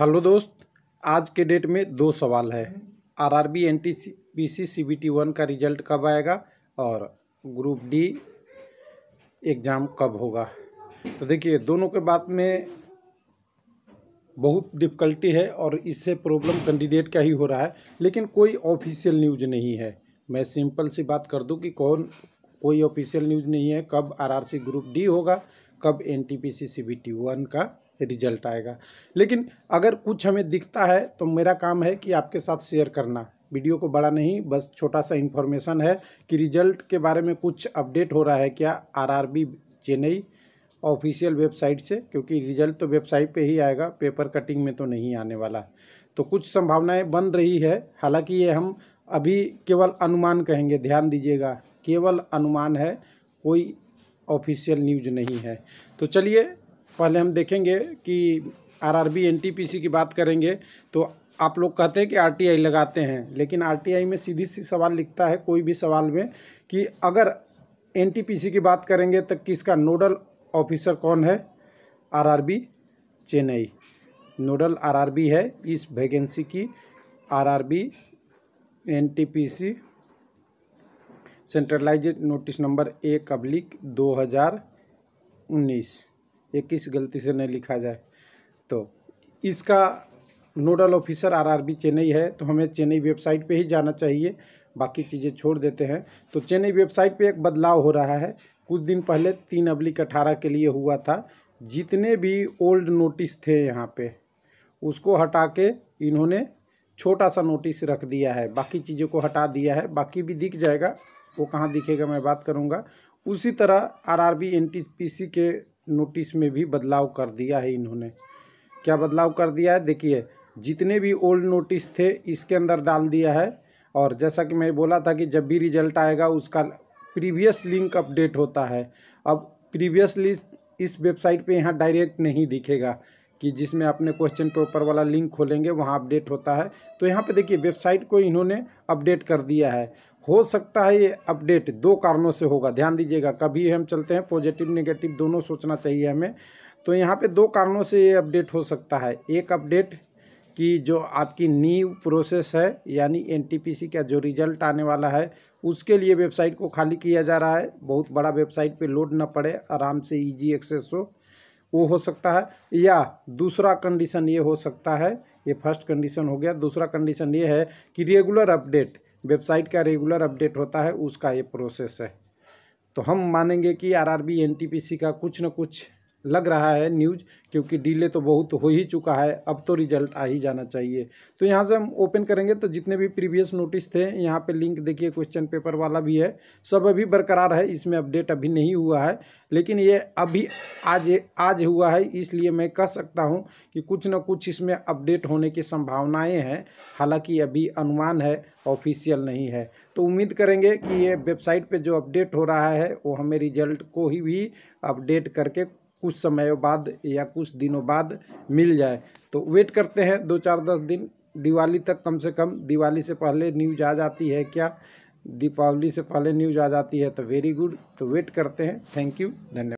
hello दोस्त आज के डेट में दो सवाल है R R B N T C P C C B T one का रिजल्ट कब आएगा और ग्रुप डी एग्ज़ाम कब होगा तो देखिए दोनों के बात में बहुत डिफ़िकल्टी है और इससे प्रॉब्लम कैंडिडेट का ही हो रहा है लेकिन कोई ऑफिशियल न्यूज़ नहीं है मैं सिंपल सी बात कर दूं कि कौन कोई ऑफिशियल न्यूज़ नहीं है कब आरआरसी ग्रुप डी होगा कब N T P C C B T one का रिजल्ट आएगा लेकिन अगर कुछ हमें दिखता है तो मेरा काम है कि आपके साथ शेयर करना वीडियो को बड़ा नहीं बस छोटा सा इन्फॉर्मेशन है कि रिजल्ट के बारे में कुछ अपडेट हो रहा है क्या आरआरबी चेन्नई ऑफिशियल वेबसाइट से क्योंकि रिजल्ट तो वेबसाइट पे ही आएगा पेपर कटिंग में तो नहीं आने वाला तो कुछ संभावनाएं बन रही है हालांकि ये हम अभी केवल अनुमान कहेंगे ध्यान दीजिएगा केवल अनुमान है कोई ऑफिशियल न्यूज नहीं है तो चलिए पहले हम देखेंगे कि आरआरबी एनटीपीसी की बात करेंगे तो आप लोग कहते हैं कि आरटीआई लगाते हैं लेकिन आरटीआई में सीधी सी सवाल लिखता है कोई भी सवाल में कि अगर एनटीपीसी की बात करेंगे तो किसका नोडल ऑफिसर कौन है आरआरबी चेन्नई नोडल आरआरबी है इस वैकेंसी की R NTPC centralize notice number एक अब्लिक दो हज़ार उन्नीस किस गलती से नहीं लिखा जाए तो इसका नोडल ऑफिसर आरआरबी चेन्नई है तो हमें चेन्नई वेबसाइट पे ही जाना चाहिए बाकी चीज़ें छोड़ देते हैं तो चेन्नई वेबसाइट पे एक बदलाव हो रहा है कुछ दिन पहले तीन अब्लिक अठारह के लिए हुआ था जितने भी ओल्ड नोटिस थे यहाँ पे उसको हटा के इन्होंने छोटा सा नोटिस रख दिया है बाकी चीज़ों को हटा दिया है बाकी भी दिख जाएगा वो कहाँ दिखेगा मैं बात करूँगा उसी तरह आरआरबी एनटीपीसी के नोटिस में भी बदलाव कर दिया है इन्होंने क्या बदलाव कर दिया है देखिए जितने भी ओल्ड नोटिस थे इसके अंदर डाल दिया है और जैसा कि मैं बोला था कि जब भी रिजल्ट आएगा उसका प्रीवियस लिंक अपडेट होता है अब प्रीवियस लिस्ट इस वेबसाइट पे यहाँ डायरेक्ट नहीं दिखेगा कि जिसमें आपने क्वेश्चन पेपर वाला लिंक खोलेंगे वहाँ अपडेट होता है तो यहाँ पे देखिए वेबसाइट को इन्होंने अपडेट कर दिया है हो सकता है ये अपडेट दो कारणों से होगा ध्यान दीजिएगा कभी हम चलते हैं पॉजिटिव नेगेटिव दोनों सोचना चाहिए हमें तो यहाँ पे दो कारणों से ये अपडेट हो सकता है एक अपडेट कि जो आपकी नीव प्रोसेस है यानी एनटीपीसी का जो रिजल्ट आने वाला है उसके लिए वेबसाइट को खाली किया जा रहा है बहुत बड़ा वेबसाइट पे लोड ना पड़े आराम से इजी एक्सेस हो वो हो सकता है या दूसरा कंडीशन ये हो सकता है ये फर्स्ट कंडीशन हो गया दूसरा कंडीशन ये है कि रेगुलर अपडेट वेबसाइट का रेगुलर अपडेट होता है उसका ये प्रोसेस है तो हम मानेंगे कि आरआरबी एनटीपीसी का कुछ न कुछ लग रहा है न्यूज क्योंकि डीले तो बहुत हो ही चुका है अब तो रिजल्ट आ ही जाना चाहिए तो यहाँ से हम ओपन करेंगे तो जितने भी प्रीवियस नोटिस थे यहाँ पे लिंक देखिए क्वेश्चन पेपर वाला भी है सब अभी बरकरार है इसमें अपडेट अभी नहीं हुआ है लेकिन ये अभी आज आज हुआ है इसलिए मैं कह सकता हूँ कि कुछ ना कुछ इसमें अपडेट होने की संभावनाएँ हैं हालाँकि अभी अनुमान है ऑफिशियल नहीं है तो उम्मीद करेंगे कि ये वेबसाइट पर जो अपडेट हो रहा है वो हमें रिजल्ट को ही भी अपडेट करके कुछ समय बाद या कुछ दिनों बाद मिल जाए तो वेट करते हैं दो चार दस दिन दिवाली तक कम से कम दिवाली से पहले न्यूज आ जाती है क्या दीपावली से पहले न्यूज आ जाती है तो वेरी गुड तो वेट करते हैं थैंक यू धन्यवाद